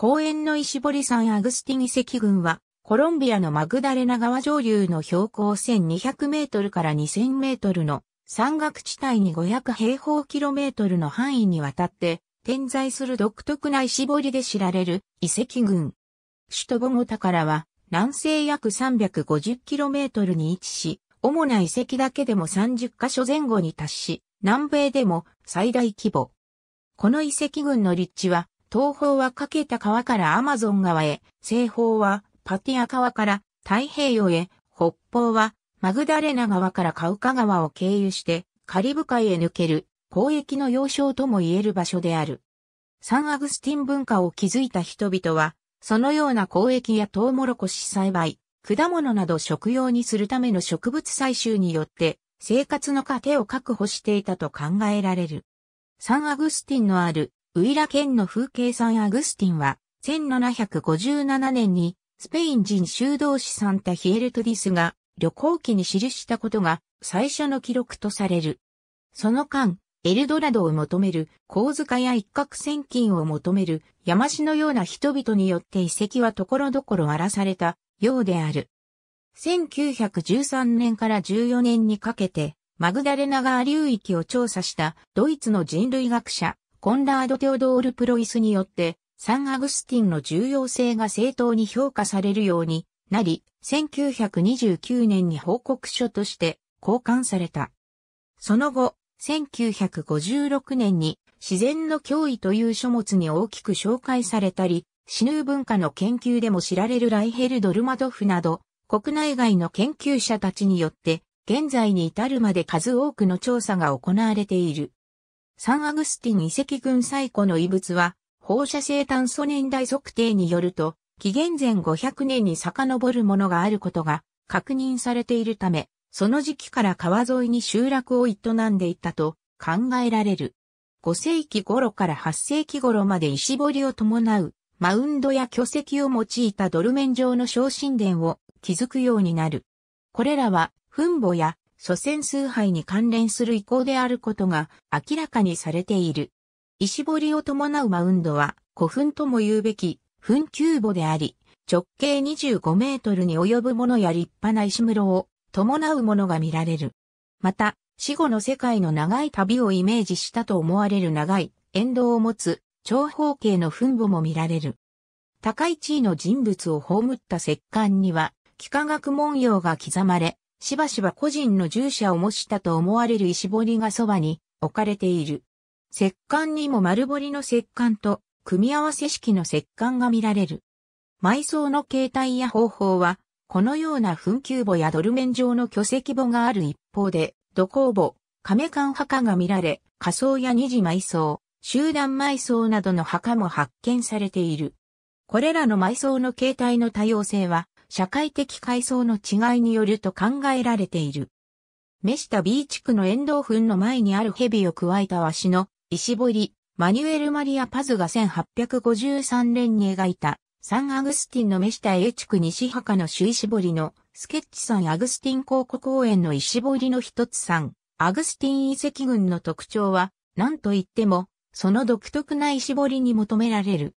公園の石堀サンアグスティン遺跡群は、コロンビアのマグダレナ川上流の標高1200メートルから2000メートルの山岳地帯に500平方キロメートルの範囲にわたって点在する独特な石堀で知られる遺跡群。首都ボゴタからは南西約350キロメートルに位置し、主な遺跡だけでも30カ所前後に達し、南米でも最大規模。この遺跡群の立地は東方はかけた川からアマゾン川へ、西方はパティア川から太平洋へ、北方はマグダレナ川からカウカ川を経由してカリブ海へ抜ける交易の要衝とも言える場所である。サンアグスティン文化を築いた人々は、そのような交易やトウモロコシ栽培、果物など食用にするための植物採集によって、生活の糧を確保していたと考えられる。サンアグスティンのあるウイラ県の風景サン・アグスティンは、1757年に、スペイン人修道士サンタ・ヒエルトディスが、旅行記に記したことが、最初の記録とされる。その間、エルドラドを求める、小塚や一攫千金を求める、山市のような人々によって遺跡は所々荒らされた、ようである。1913年から14年にかけて、マグダレナ川流域を調査したドイツの人類学者、コンラード・テオドール・プロイスによって、サン・アグスティンの重要性が正当に評価されるようになり、1929年に報告書として交換された。その後、1956年に自然の脅威という書物に大きく紹介されたり、死ぬ文化の研究でも知られるライヘル・ドルマドフなど、国内外の研究者たちによって、現在に至るまで数多くの調査が行われている。サンアグスティン遺跡群最古の遺物は、放射性炭素年代測定によると、紀元前500年に遡るものがあることが確認されているため、その時期から川沿いに集落を営んでいたと考えられる。5世紀頃から8世紀頃まで石彫りを伴う、マウンドや巨石を用いたドルメン状の昇神殿を築くようになる。これらは墳墓や祖先崇拝に関連する意向であることが明らかにされている。石彫りを伴うマウンドは古墳とも言うべき墳丘墓であり、直径25メートルに及ぶものや立派な石室を伴うものが見られる。また、死後の世界の長い旅をイメージしたと思われる長い沿道を持つ長方形の墳墓も見られる。高い地位の人物を葬った石棺には、幾何学文様が刻まれ、しばしば個人の従者を模したと思われる石彫りがそばに置かれている。石棺にも丸彫りの石棺と組み合わせ式の石棺が見られる。埋葬の形態や方法は、このような墳丘墓やドルメン状の巨石墓がある一方で、土工墓、亀棺墓が見られ、仮葬や二次埋葬、集団埋葬などの墓も発見されている。これらの埋葬の形態の多様性は、社会的階層の違いによると考えられている。メシタ B 地区の遠藤墳の前にある蛇を加えたわしの石彫り、マニュエル・マリア・パズが1853年に描いたサン・アグスティンのメシタ A 地区西墓の朱石りのスケッチサン・アグスティン高校公園の石彫りの一つサン、アグスティン遺跡群の特徴は何と言ってもその独特な石彫りに求められる。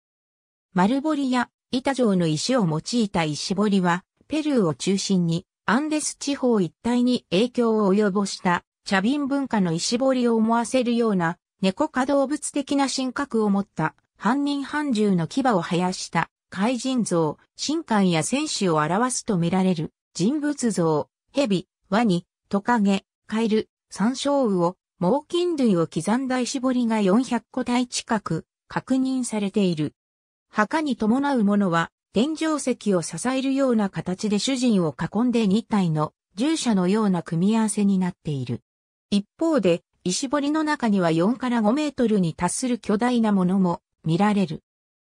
丸彫りや板状の石を用いた石彫りは、ペルーを中心に、アンデス地方一帯に影響を及ぼした、茶瓶文化の石彫りを思わせるような、猫科動物的な神格を持った、半人半獣の牙を生やした、怪人像、神官や戦士を表すと見られる、人物像、蛇、ワニ、トカゲ、カエル、山椒魚を、猛禽類を刻んだ石彫りが400個体近く、確認されている。墓に伴うものは、天井石を支えるような形で主人を囲んで2体の従者のような組み合わせになっている。一方で、石彫りの中には4から5メートルに達する巨大なものも見られる。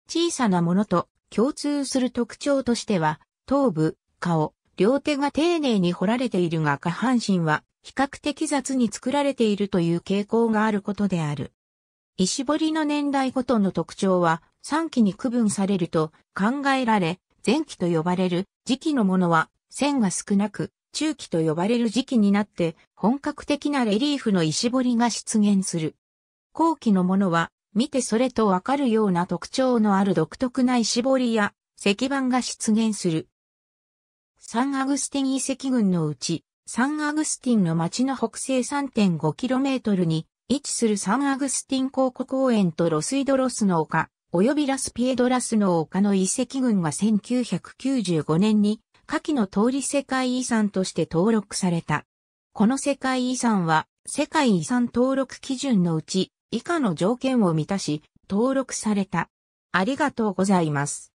小さなものと共通する特徴としては、頭部、顔、両手が丁寧に彫られているが下半身は比較的雑に作られているという傾向があることである。石彫りの年代ごとの特徴は3期に区分されると考えられ、前期と呼ばれる時期のものは線が少なく、中期と呼ばれる時期になって本格的なレリーフの石彫りが出現する。後期のものは見てそれとわかるような特徴のある独特な石彫りや石板が出現する。サンアグスティン遺跡群のうち、サンアグスティンの町の北西 3.5km に位置するサンアグスティン考古公園とロスイドロスの丘、及びラスピエドラスの丘の遺跡群は1995年に下記の通り世界遺産として登録された。この世界遺産は世界遺産登録基準のうち以下の条件を満たし登録された。ありがとうございます。